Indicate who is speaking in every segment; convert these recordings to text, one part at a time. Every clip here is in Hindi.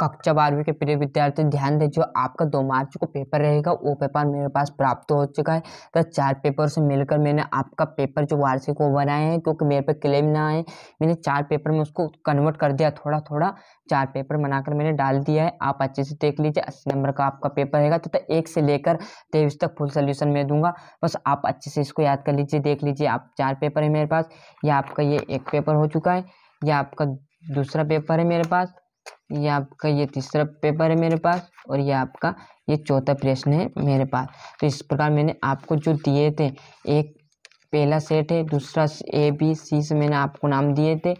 Speaker 1: कक्षा बारहवीं के प्रिय विद्यार्थी ध्यान दें जो आपका दो मार्च को पेपर रहेगा वो पेपर मेरे पास प्राप्त हो चुका है तो चार पेपर से मिलकर मैंने आपका पेपर जो वार्षिक वो बनाए हैं क्योंकि मेरे पे क्लेम ना आए मैंने चार पेपर में उसको कन्वर्ट कर दिया थोड़ा थोड़ा चार पेपर बनाकर मैंने डाल दिया है आप अच्छे से देख लीजिए अस्सी नंबर का आपका पेपर रहेगा तथा तो एक से लेकर तेईस तक फुल सोल्यूशन मैं दूंगा बस आप अच्छे से इसको याद कर लीजिए देख लीजिए आप चार पेपर है मेरे पास या आपका ये एक पेपर हो चुका है या आपका दूसरा पेपर है मेरे पास ये आपका ये तीसरा पेपर है मेरे पास और ये आपका ये चौथा प्रश्न है मेरे पास तो इस प्रकार मैंने आपको जो दिए थे एक पहला सेट है दूसरा ए बी सी से मैंने आपको नाम दिए थे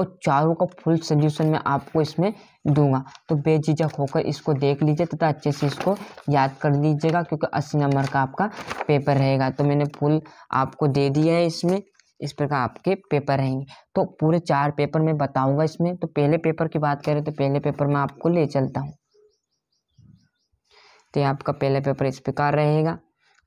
Speaker 1: और चारों का फुल सोल्यूशन मैं आपको इसमें दूंगा तो बेझिझक होकर इसको देख लीजिए तथा अच्छे से इसको याद कर लीजिएगा क्योंकि अस्सी नंबर का आपका पेपर रहेगा तो मैंने फुल आपको दे दिया है इसमें इस प्रकार आपके पेपर रहेंगे तो पूरे चार पेपर में बताऊंगा इसमें तो पहले पेपर की बात करें तो पहले पेपर में आपको ले चलता हूँ तो ये आपका पहले पेपर इस प्रकार रहेगा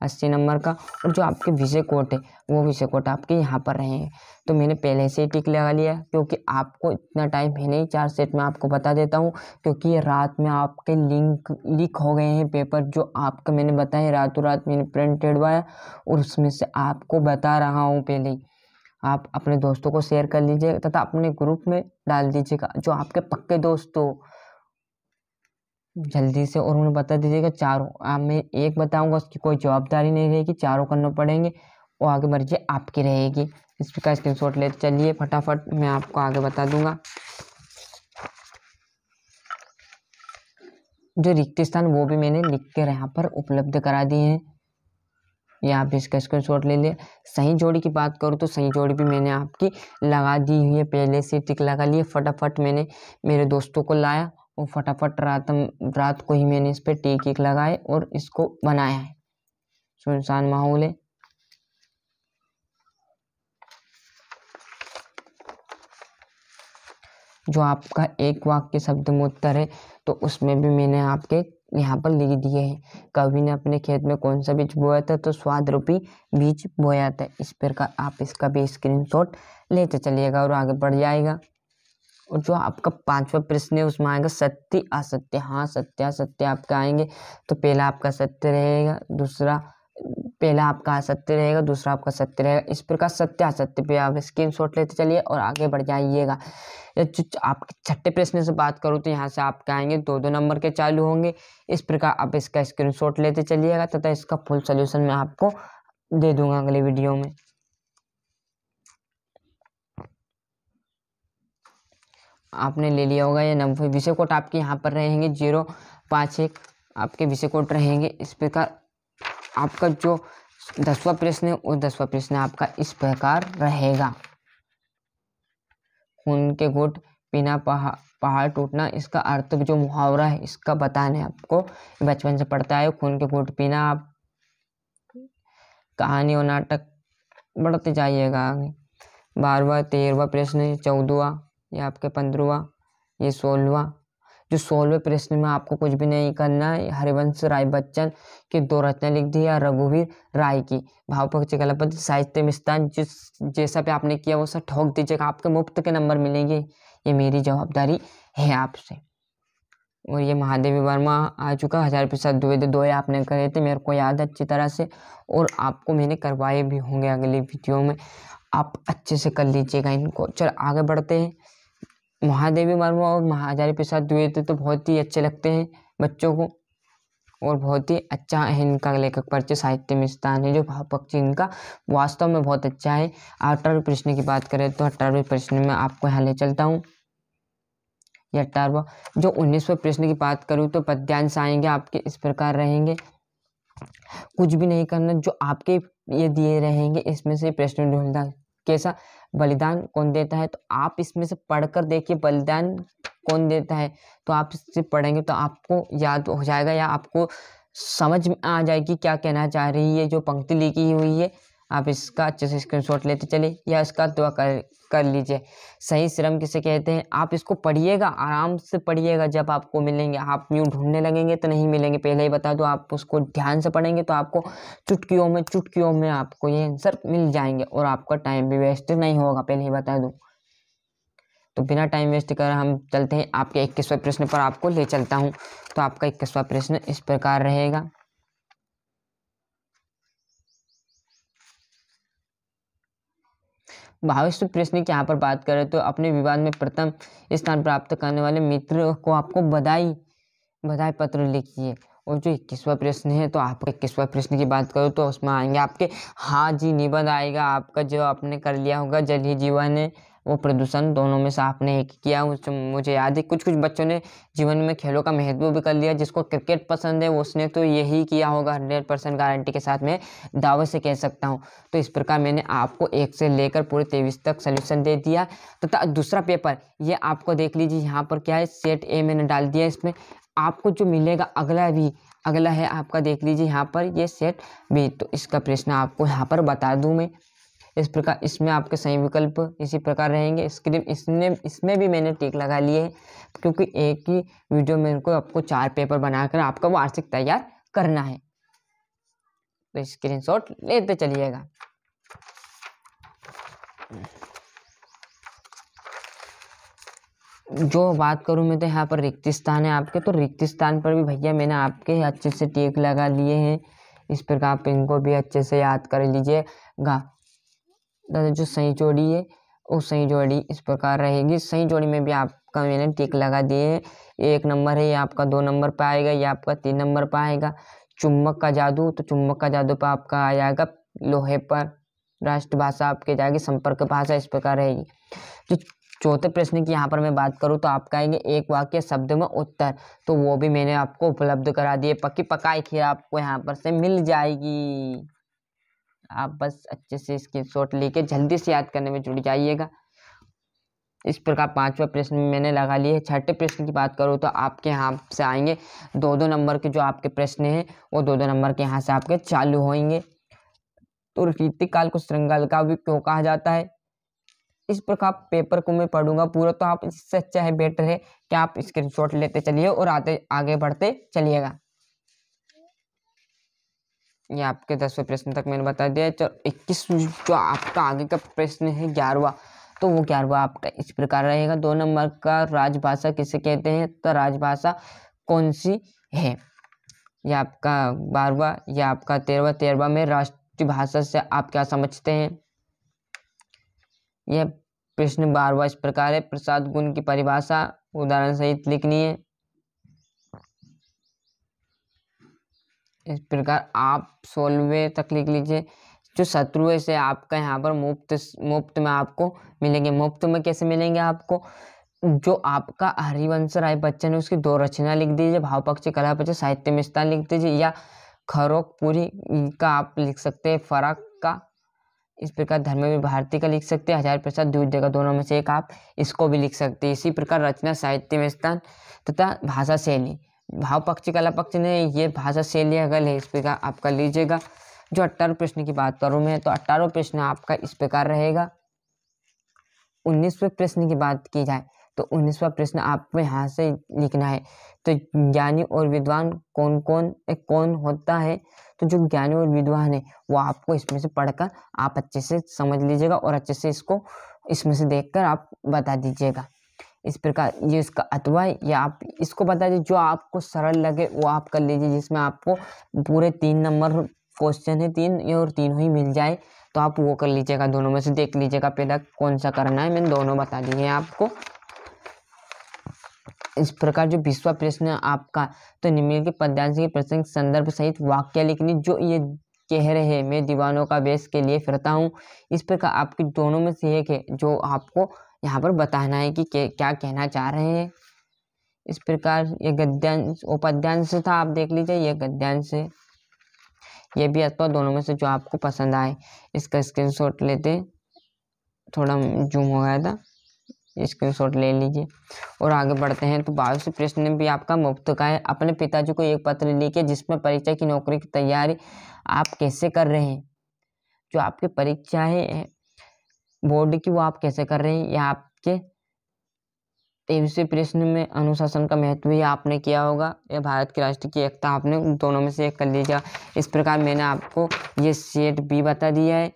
Speaker 1: अस्सी नंबर का और जो आपके विषय कोट है वो विषय कोट आपके यहाँ पर रहेंगे तो मैंने पहले से ही टिक लगा लिया क्योंकि आपको इतना टाइम है नहीं चार सेट में आपको बता देता हूँ क्योंकि ये रात में आपके लिंक लीक हो गए हैं पेपर जो आपका मैंने बताया रातों रात मैंने प्रिंट चढ़वाया और उसमें से आपको बता रहा हूँ पहले ही आप अपने दोस्तों को शेयर कर लीजिए तथा अपने ग्रुप में डाल दीजिएगा जो आपके पक्के दोस्त हो जल्दी से और उन्हें बता दीजिएगा चारों आ, मैं एक बताऊंगा उसकी कोई जवाबदारी नहीं रहेगी चारों करना पड़ेंगे और आगे मर्जी आपकी रहेगी इस स्क्रीन शॉट ले चलिए फटाफट मैं आपको आगे बता दूंगा जो रिक्त स्थान वो भी मैंने लिख कर यहाँ पर उपलब्ध करा दिए हैं ये आप इसका शॉट ले लें सही जोड़ी की बात करूँ तो सही जोड़ी भी मैंने आपकी लगा दी हुई है पहले से टिक लगा लिए फटाफट मैंने मेरे दोस्तों को लाया और फटाफट रात रात को ही मैंने इस पर टीक एक लगाए और इसको बनाया है सुनसान माहौल है जो आपका एक वाक्य शब्द मोत्तर है तो उसमें भी मैंने आपके यहाँ पर लिख दिए हैं कवि ने अपने खेत में कौन सा बीज बोया था तो स्वाद रूपी बीज बोया था इस प्रकार आप इसका भी शॉट लेते चलिएगा और आगे बढ़ जाएगा और जो आपका पांचवा प्रश्न है उसमें आएगा सत्य असत्य हाँ सत्य असत्य आपका आएंगे तो पहला आपका सत्य रहेगा दूसरा पहला आपका असत्य रहेगा दूसरा आपका सत्य रहेगा इस प्रकार सत्य असत्य पे आप स्क्रीन शॉट लेते चलिए और आगे बढ़ जाइएगा आपके छठे प्रश्न से बात करूँ तो यहाँ से आपके आएंगे दो दो नंबर के चालू होंगे इस प्रकार आप इसका स्क्रीन शॉट लेते चलिएगा तथा इसका फुल सोल्यूशन मैं आपको दे दूंगा अगले वीडियो में आपने ले लिया होगा ये नंबर विषय कोट आपके यहाँ पर रहेंगे जीरो पाँच एक आपके विषय कोट रहेंगे इस प्रकार आपका जो दसवा प्रश्न है वो दसवा प्रश्न आपका इस प्रकार रहेगा खून के गुट बिना पहाड़ पहाड़ टूटना इसका अर्थ जो मुहावरा है इसका बताना है आपको बचपन से पढ़ता है खून के गुट पीना आप कहानी और नाटक बढ़ते जाइएगा आगे बारहवा तेरहवा प्रश्न चौदवा ये आपके पंद्रहवा ये सोलहवा जो सोलवे प्रश्न में आपको कुछ भी नहीं करना है हरिवंश राय बच्चन की दो रचना लिख दी है रघुवीर राय की भावपक्ष गलपति साहित्य मिस्तान जिस जैसा भी आपने किया वो सब ठोक दीजिएगा आपके मुफ्त के नंबर मिलेंगे ये मेरी जवाबदारी है आपसे और ये महादेवी वर्मा आ चुका हज़ार प्रसाद दुए दो आपने करे थे मेरे को याद अच्छी तरह से और आपको मैंने करवाए भी होंगे अगले वीडियो में आप अच्छे से कर लीजिएगा इनको चल आगे बढ़ते हैं महादेवी वर्मा और महाचार्य प्रसाद द्विवेदी तो बहुत ही अच्छे लगते हैं बच्चों को और बहुत ही अच्छा है इनका लेखक परिचय साहित्य में स्थान है जो पक्ष इनका वास्तव में बहुत अच्छा है अठारहवें प्रश्न की बात करें तो अठारहवें प्रश्न में आपको यहाँ ले चलता हूँ या अठारवा जो उन्नीसवें प्रश्न की बात करूँ तो पद्यांश आएंगे आपके इस प्रकार रहेंगे कुछ भी नहीं करना जो आपके ये दिए रहेंगे इसमें से प्रश्न ढूंढना कैसा बलिदान कौन देता है तो आप इसमें से पढ़कर देखिए बलिदान कौन देता है तो आप इससे पढ़ेंगे तो आपको याद हो जाएगा या आपको समझ में आ जाएगी क्या कहना चाह रही है जो पंक्ति लिखी हुई है आप इसका अच्छे से स्क्रीनशॉट लेते चलिए या इसका दुआ कर कर लीजिए सही श्रम किसे कहते हैं आप इसको पढ़िएगा आराम से पढ़िएगा जब आपको मिलेंगे आप यूँ ढूंढने लगेंगे तो नहीं मिलेंगे पहले ही बता दो आप उसको ध्यान से पढ़ेंगे तो आपको चुटकियों में चुटकियों में आपको ये आंसर मिल जाएंगे और आपका टाइम भी वेस्ट नहीं होगा पहले ही बता दूँ तो बिना टाइम वेस्ट कर हम चलते हैं आपके इक्कीसवें प्रश्न पर आपको ले चलता हूँ तो आपका इक्कीसवा प्रश्न इस प्रकार रहेगा भावेश प्रश्न की यहाँ पर बात करें तो अपने विवाद में प्रथम स्थान प्राप्त करने वाले मित्र को आपको बधाई बधाई पत्र लिखिए और जो इक्कीसवा प्रश्न है तो आप इक्कीसवा प्रश्न की बात करो तो उसमें आएंगे आपके हाँ जी निबंध आएगा आपका जो आपने कर लिया होगा जल ही जीवन है वो प्रदूषण दोनों में से आपने एक किया मुझे याद है कुछ कुछ बच्चों ने जीवन में खेलों का महत्व भी कर लिया जिसको क्रिकेट पसंद है उसने तो यही किया होगा हंड्रेड परसेंट गारंटी के साथ मैं दावे से कह सकता हूँ तो इस प्रकार मैंने आपको एक से लेकर पूरे तेईस तक सल्यूशन दे दिया तथा तो दूसरा पेपर ये आपको देख लीजिए यहाँ पर क्या है सेट ए मैंने डाल दिया इसमें आपको जो मिलेगा अगला भी अगला है आपका देख लीजिए यहाँ पर ये सेट बी तो इसका प्रश्न आपको यहाँ पर बता दूँ मैं इस प्रकार इसमें आपके सही विकल्प इसी प्रकार रहेंगे स्क्रीन इसमें इसमें भी मैंने टिक लगा लिए क्योंकि एक ही वीडियो में इनको आपको चार पेपर बनाकर आपका वार्षिक तैयार करना है तो स्क्रीन लेते चलिएगा जो बात करूं मैं तो यहाँ पर रिक्त स्थान है आपके तो रिक्त स्थान पर भी भैया मैंने आपके अच्छे से टेक लगा लिए हैं इस प्रकार आप इनको भी अच्छे से याद कर लीजिएगा जो सही जोड़ी है वो सही जोड़ी इस प्रकार रहेगी सही जोड़ी में भी आपका मैंने टिक लगा दिए है एक नंबर है ये आपका दो नंबर पर आएगा ये आपका तीन नंबर पर आएगा चुम्बक का जादू तो चुम्बक का जादू पर आपका आ जाएगा लोहे पर राष्ट्रभाषा आपके जाएगी संपर्क भाषा इस प्रकार रहेगी जो चौथे प्रश्न की यहाँ पर मैं बात करूँ तो आपका आएंगे एक वाक्य शब्द में उत्तर तो वो भी मैंने आपको उपलब्ध करा दिए पक्की पकाई खीर आपको यहाँ पर से मिल जाएगी आप बस अच्छे से स्क्रीन शॉट लेके जल्दी से याद करने में जुट जाइएगा इस प्रकार पांचवा प्रश्न मैंने लगा लिए है छठे प्रश्न की बात करूँ तो आपके यहाँ से आएंगे दो दो नंबर के जो आपके प्रश्न हैं वो दो दो नंबर के यहाँ से आपके चालू होंगे तो रीतिक काल को का भी क्यों कहा जाता है इस प्रकार पेपर को मैं पढ़ूंगा पूरा तो आप इससे अच्छा है बेटर है कि आप स्क्रीनशॉट लेते चलिए और आते आगे बढ़ते चलिएगा ये आपके दसवें प्रश्न तक मैंने बता दिया चलो इक्कीस जो आपका आगे का प्रश्न है ग्यारहवा तो वो ग्यारहवा आपका इस प्रकार रहेगा दो नंबर का राजभाषा किसे कहते हैं तो राजभाषा कौन सी है यह आपका बारहवा या आपका तेरहवा तेरहवा में राष्ट्रभाषा से आप क्या समझते हैं यह प्रश्न बारहवा इस प्रकार है प्रसाद गुण की परिभाषा उदाहरण सहित लिखनी है इस प्रकार आप सोलवे तक लिख लीजिए जो शत्रु है इसे आपका यहाँ पर मुफ्त मुफ्त में आपको मिलेंगे मुफ्त में कैसे मिलेंगे आपको जो आपका हरिवंश राय बच्चन है उसकी दो रचना लिख दीजिए भावपक्ष कला पक्ष साहित्य स्थान लिख दीजिए या खरोकपुरी का आप लिख सकते हैं फराक का इस प्रकार धर्मवीर भारती का लिख सकते हैं हजार प्रसाद द्वितीय का दोनों में से एक आप इसको भी लिख सकते हैं इसी प्रकार रचना साहित्य में स्थान तथा भाषा शैली भाव पक्ष कला पक्ष ने ये भाषा शैली अगल है इस प्रकार आपका लीजिएगा जो अट्ठारह प्रश्न की बात करूँ मैं तो अट्ठारह प्रश्न आपका इस प्रकार रहेगा उन्नीसवें प्रश्न की बात की जाए तो उन्नीसवा प्रश्न आपको यहाँ से लिखना है तो ज्ञानी और विद्वान कौन कौन एक कौन होता है तो जो ज्ञानी और विद्वान है वो आपको इसमें से पढ़कर आप अच्छे से समझ लीजिएगा और अच्छे से इसको इसमें से देखकर आप बता दीजिएगा इस प्रकार ये इसका अथवा या आप इसको बता दीजिए जो आपको सरल लगे वो आप कर लीजिए जिसमें आपको पूरे तीन नंबर क्वेश्चन है तीन और तीनों ही मिल जाए तो आप वो कर लीजिएगा दोनों में से देख लीजिएगा पहला कौन सा करना है मैंने दोनों बता दिए हैं आपको इस प्रकार जो बीसवा प्रश्न है आपका तो निम्नलिखित पद्यांश के प्रसंग संदर्भ सहित वाक्य लिखनी जो ये कह रहे हैं मैं दीवानों का वेश के लिए फिरता हूँ इस प्रकार आपकी दोनों में से एक है जो आपको यहाँ पर बताना है कि क्या कहना चाह रहे हैं इस प्रकार ये गद्यांश उपाध्यांश था आप देख लीजिए ये गद्यांश है ये भी अथवा दोनों में से जो आपको पसंद आए इसका स्क्रीनशॉट लेते थोड़ा जूम हो गया था स्क्रीन शॉट ले लीजिए और आगे बढ़ते हैं तो बाईस प्रश्न भी आपका मुफ्त का है अपने पिताजी को एक पत्र लिखे जिसमें परीक्षा की नौकरी की तैयारी आप कैसे कर रहे हैं जो आपकी परीक्षा है बोर्ड की वो आप कैसे कर रहे हैं या आपके तेईसवें प्रश्न में अनुशासन का महत्व ही आपने किया होगा या भारत की राष्ट्र की एकता आपने दोनों में से एक कर लीजिएगा इस प्रकार मैंने आपको ये सेट बी बता दिया है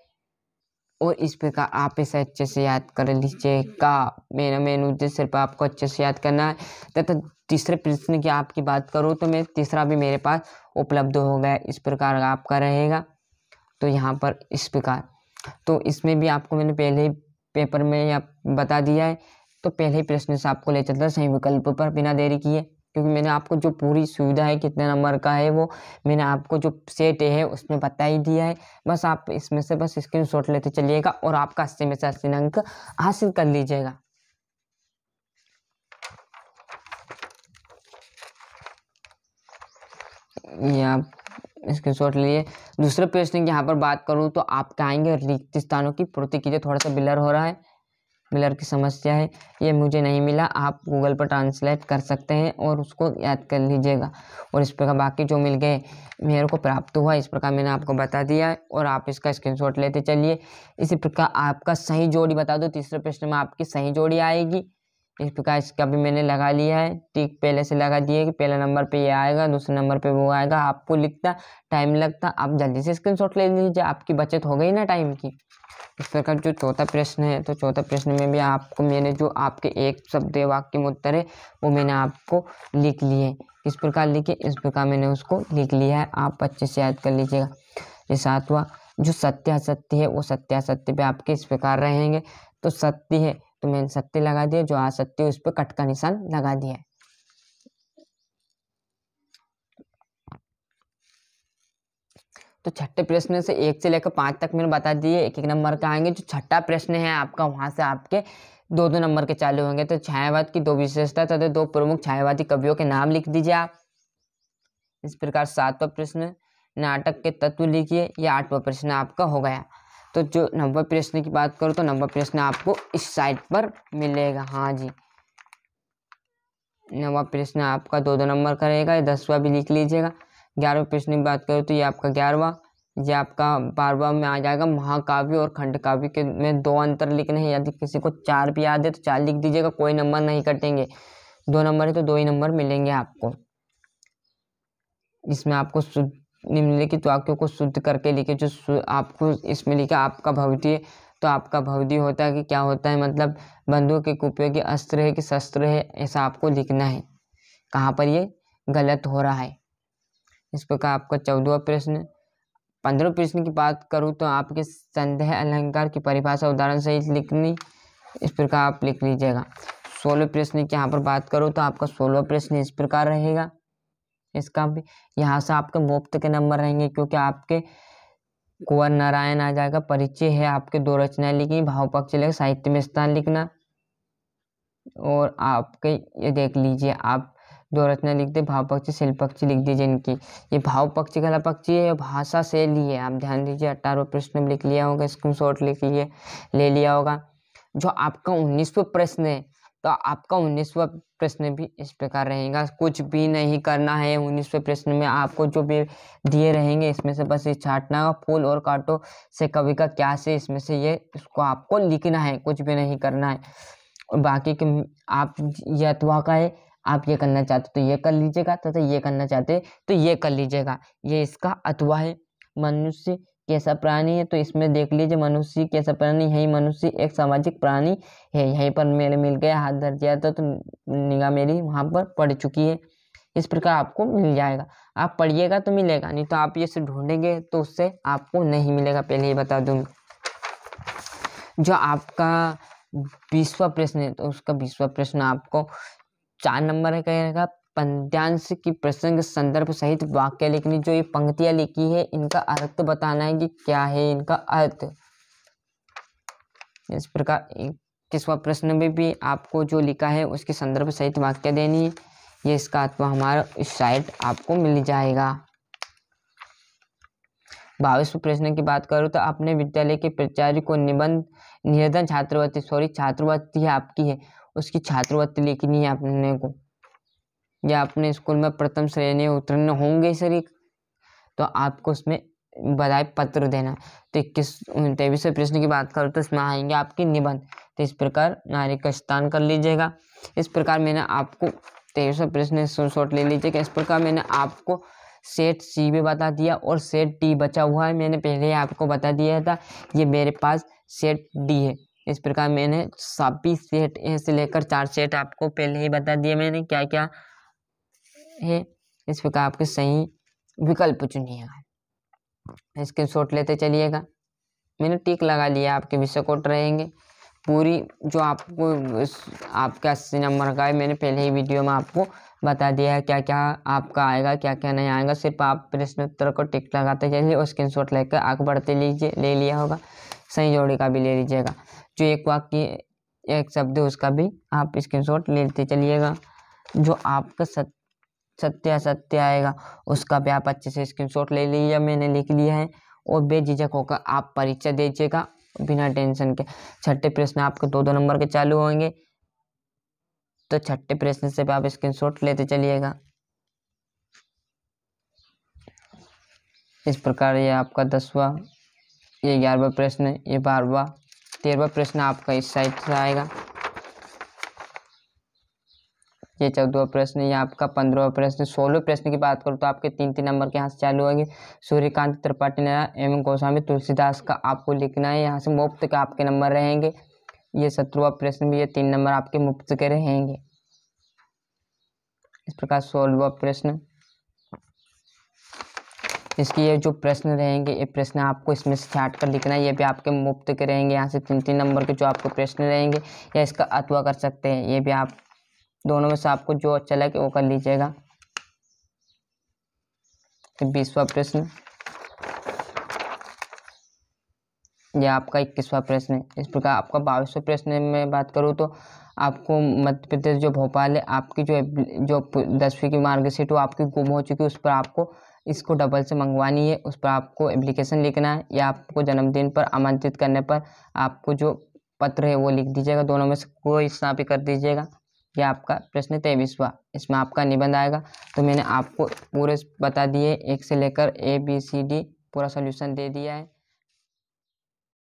Speaker 1: और इस प्रकार आप इसे अच्छे से याद कर लीजिएगा मेरा मेन उद्देश्य सिर्फ आपको अच्छे से याद करना है तथा तीसरे प्रश्न की आपकी बात करूँ तो मैं तीसरा भी मेरे पास उपलब्ध हो गया इस प्रकार आपका रहेगा तो यहाँ पर इस प्रकार तो इसमें भी आपको मैंने पहले ही पेपर में या बता दिया है तो पहले ही प्रश्न से आपको ले चलता है सही विकल्प पर बिना देरी किए क्योंकि मैंने आपको जो पूरी सुविधा है कितने नंबर का है वो मैंने आपको जो सेट है उसमें बता ही दिया है बस आप इसमें से बस स्क्रीन शॉट लेते चलिएगा और आपका अस्सी में से अस्सी अंक हासिल कर लीजिएगा ये आप स्क्रीनशॉट लिए दूसरे प्रश्न की यहाँ पर बात करूँ तो आपके आएंगे रिक्त स्थानों की पूर्ति कीजिए थोड़ा सा बिलर हो रहा है बिलर की समस्या है ये मुझे नहीं मिला आप गूगल पर ट्रांसलेट कर सकते हैं और उसको याद कर लीजिएगा और इस प्रकार बाकी जो मिल गए मेरे को प्राप्त हुआ इस प्रकार मैंने आपको बता दिया है और आप इसका स्क्रीनशॉट लेते चलिए इसी प्रकार आपका सही जोड़ी बता दो तीसरे प्रश्न में आपकी सही जोड़ी आएगी इस प्रकार इसका भी मैंने लगा लिया है टिक पहले से लगा दिया कि पहला नंबर पे ये आएगा दूसरे नंबर पे वो आएगा आपको लिखता टाइम लगता आप जल्दी से स्क्रीनशॉट ले लीजिए आपकी बचत हो गई ना टाइम की इस प्रकार जो चौथा प्रश्न है तो चौथा प्रश्न में भी आपको मैंने जो आपके एक शब्द वाक्य में उत्तर है वो मैंने आपको लिख लिए किस प्रकार लिखे इस प्रकार मैंने उसको लिख लिया है आप अच्छे से याद कर लीजिएगा ये सातवा जो सत्यासत्य है वो सत्यासत्य पे आपके इस प्रकार रहेंगे तो सत्य है तो मैंने सत्य लगा दिया जो आ उस पर कट का निशान लगा दिया है तो छठे प्रश्न से एक से लेकर पांच तक मैंने बता दिए एक एक नंबर का आएंगे जो छठा प्रश्न है आपका वहां से आपके दो दो नंबर के चालू होंगे तो छायावाद की दो विशेषता तथा तो दो प्रमुख छायावादी कवियों के नाम लिख दीजिए आप इस प्रकार सातवां प्रश्न नाटक के तत्व लिखिए यह आठवां प्रश्न आपका हो गया तो जो नब्बे प्रश्न की बात करूँ तो नब्बे प्रश्न आपको इस साइट पर मिलेगा हाँ जी नवा प्रश्न आपका दो दो नंबर का रहेगा दसवा भी लिख लीजिएगा ग्यारहवा प्रश्न की बात करूँ तो ये आपका ग्यारहवा ये आपका बारहवा में आ जाएगा महाकाव्य और खंड काव्य के में दो अंतर लिखने हैं यदि किसी को चार भी याद है तो चार लिख दीजिएगा कोई नंबर नहीं कटेंगे दो नंबर है तो दो ही नंबर मिलेंगे आपको इसमें आपको निम्नलिखित वाक्यों को शुद्ध करके लिखे जो आपको इसमें लिखा आपका भवदीय तो आपका भवदीय होता है कि क्या होता है मतलब बंदूक एक उपयोगी अस्त्र है कि शस्त्र है ऐसा आपको लिखना है कहाँ पर ये गलत हो रहा है इस प्रकार आपका चौदहवा प्रश्न पंद्रह प्रश्न की बात करूँ तो आपके संदेह अलंकार की परिभाषा उदाहरण सहित लिखनी इस प्रकार आप लिख लीजिएगा सोलह प्रश्न की यहाँ पर बात करूँ तो आपका सोलह प्रश्न इस प्रकार रहेगा इसका भी यहाँ से आपके मुफ्त के नंबर रहेंगे क्योंकि आपके कुंवर नारायण आ जाएगा परिचय है आपके दो रचनाएं लिखी भावपक्ष चलेगा साहित्य में स्थान लिखना और आपके ये देख लीजिए आप दो रचना लिख दे भावपक्ष पक्षी लिख दीजिए इनकी ये पक्षी कला पक्षी है भाषा से लिए आप ध्यान दीजिए अठारह प्रश्न लिख लिया होगा स्क्रीन शॉट लिख लिए ले लिया होगा जो आपका उन्नीसवें प्रश्न है तो आपका उन्नीसवा प्रश्न भी इस प्रकार रहेगा कुछ भी नहीं करना है उन्नीसवें प्रश्न में आपको जो भी दिए रहेंगे इसमें से बस ये छाटना है फूल और काटो से कवि का क्या से इसमें से ये इसको आपको लिखना है कुछ भी नहीं करना है और बाकी के आप ये अथवा का है आप ये करना चाहते तो ये कर लीजिएगा तथा तो ये करना चाहते तो ये कर लीजिएगा ये इसका अथवा है मनुष्य कैसा प्राणी है तो इसमें देख लीजिए मनुष्य कैसा प्राणी है मनुष्य एक सामाजिक प्राणी है यहीं पर मेरे मिल गया हाथ धर दिया था तो निगाह मेरी वहाँ पर पड़ चुकी है इस प्रकार आपको मिल जाएगा आप पढ़िएगा तो मिलेगा नहीं तो आप ये ढूंढेंगे तो उससे आपको नहीं मिलेगा पहले ही बता दूँ जो आपका बीसवा प्रश्न है तो उसका बीसवा प्रश्न आपको चार नंबर का पद्यांश की प्रसंग संदर्भ सहित वाक्य लिखनी जो ये पंक्तियां लिखी है इनका अर्थ बताना है कि क्या है इनका अर्थ इस प्रकार किसवा प्रश्न में भी आपको जो लिखा है उसके संदर्भ सहित वाक्य देनी है ये इसका अथवा हमारा इस साइट आपको मिल जाएगा बाईस प्रश्न की बात करूँ तो अपने विद्यालय के प्राचार्य को निबंध निर्धन छात्रवृत्ति सॉरी छात्रवृत्ति आपकी है उसकी छात्रवृत्ति लिखनी है अपने को या अपने स्कूल में प्रथम श्रेणी उत्तीर्ण होंगे सर तो आपको उसमें बधाई पत्र देना तो इक्कीस तेईस प्रश्न की बात करो तो इसमें आएंगे आपके निबंध तो इस प्रकार नारी का स्थान कर लीजिएगा इस प्रकार मैंने आपको तेईस प्रश्न शॉर्ट ले लीजिएगा इस प्रकार मैंने आपको सेट सी भी बता दिया और सेट डी बचा हुआ है मैंने पहले ही आपको बता दिया था ये मेरे पास सेट डी है इस प्रकार मैंने सभी सेट से लेकर चार सेट आपको पहले ही बता दिया मैंने क्या क्या है इस प्रकार आपके सही विकल्प चुनिएगा स्क्रीन शॉट लेते चलिएगा मैंने टिक लगा लिया आपके विषय कोट रहेंगे पूरी जो आपको आपका अस्सी नंबर का है मैंने पहले ही वीडियो में आपको बता दिया है क्या क्या आपका आएगा क्या क्या नहीं आएगा सिर्फ आप प्रश्न उत्तर को टिक लगाते चलिए और स्क्रीन शॉट लेकर आगे बढ़ते लीजिए ले लिया होगा सही जोड़ी का भी ले लीजिएगा जो एक वाक्य एक शब्द है उसका भी आप स्क्रीन शॉट लेते चलिएगा जो आपका सत्य सत्य सत्य आएगा उसका भी आप अच्छे से स्क्रीनशॉट ले लीजिए मैंने लिख लिया है और बेझिझक होकर आप परीक्षा दीजिएगा बिना टेंशन के छठे प्रश्न आपके दो दो नंबर के चालू होंगे तो छठे प्रश्न से भी आप शॉट लेते चलिएगा इस प्रकार ये आपका दसवा ये ग्यारहवा प्रश्न ये बारहवा तेरहवा प्रश्न आपका इस साइड से आएगा ये चौदह प्रश्न ये आपका पंद्रह प्रश्न सोलह प्रश्न की बात करूँ तो आपके तीन तीन नंबर के यहाँ से चालू होगी सूर्यकांत त्रिपाठी नारा एवं गोस्वामी तुलसीदास का आपको लिखना है यहाँ से मुफ्त के आपके नंबर रहेंगे ये सत्रहवा प्रश्न भी ये तीन नंबर आपके मुफ्त के रहेंगे इस प्रकार सोलहवा प्रश्न इसकी ये जो प्रश्न रहेंगे ये प्रश्न आपको इसमें से छाट कर लिखना है ये भी आपके मुफ्त के रहेंगे यहाँ से तीन तीन नंबर के जो आपको प्रश्न रहेंगे या इसका अथवा कर सकते हैं ये भी आप दोनों में से आपको जो अच्छा लगे वो कर लीजिएगा तो बीसवा प्रश्न या आपका इक्कीसवा प्रश्न है इस प्रकार आपका बाईसवा प्रश्न में बात करूँ तो आपको मध्य प्रदेश जो भोपाल है आपकी जो जो दसवीं की मार्कशीट वो आपकी गुम हो चुकी है उस पर आपको इसको डबल से मंगवानी है उस पर आपको एप्लीकेशन लिखना है या आपको जन्मदिन पर आमंत्रित करने पर आपको जो पत्र है वो लिख दीजिएगा दोनों में से कोई स्नापी कर दीजिएगा यह आपका प्रश्न तेईसवा इसमें आपका निबंध आएगा तो मैंने आपको पूरे बता दिए एक से लेकर ए बी सी डी पूरा सोल्यूशन दे दिया है